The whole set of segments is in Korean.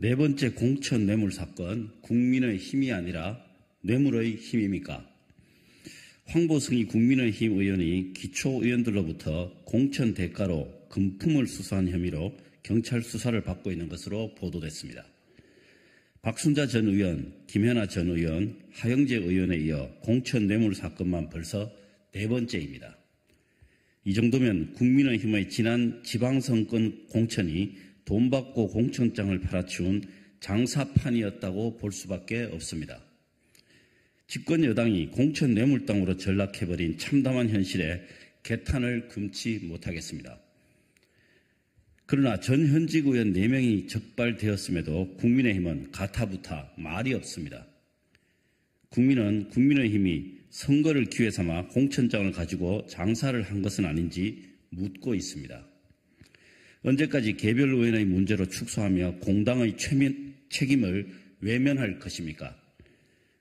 네 번째 공천 뇌물 사건, 국민의 힘이 아니라 뇌물의 힘입니까? 황보승이 국민의힘 의원이 기초 의원들로부터 공천 대가로 금품을 수수한 혐의로 경찰 수사를 받고 있는 것으로 보도됐습니다. 박순자 전 의원, 김현아 전 의원, 하영재 의원에 이어 공천 뇌물 사건만 벌써 네 번째입니다. 이 정도면 국민의힘의 지난 지방선거 공천이 돈 받고 공천장을 팔아치운 장사판이었다고 볼 수밖에 없습니다. 집권 여당이 공천 뇌물당으로 전락해버린 참담한 현실에 개탄을 금치 못하겠습니다. 그러나 전 현직 의원 4명이 적발되었음에도 국민의힘은 가타부타 말이 없습니다. 국민은 국민의힘이 선거를 기회 삼아 공천장을 가지고 장사를 한 것은 아닌지 묻고 있습니다. 언제까지 개별 의원의 문제로 축소하며 공당의 최면, 책임을 외면할 것입니까?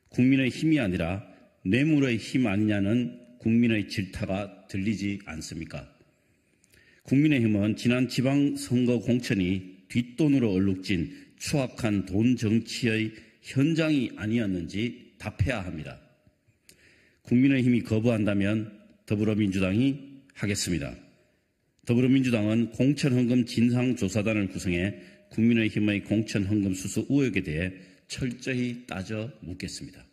국민의 힘이 아니라 뇌물의 힘 아니냐는 국민의 질타가 들리지 않습니까? 국민의힘은 지난 지방선거 공천이 뒷돈으로 얼룩진 추악한 돈 정치의 현장이 아니었는지 답해야 합니다. 국민의힘이 거부한다면 더불어민주당이 하겠습니다. 더불어민주당은 공천헌금 진상조사단을 구성해 국민의힘의 공천헌금 수수 의혹에 대해 철저히 따져 묻겠습니다.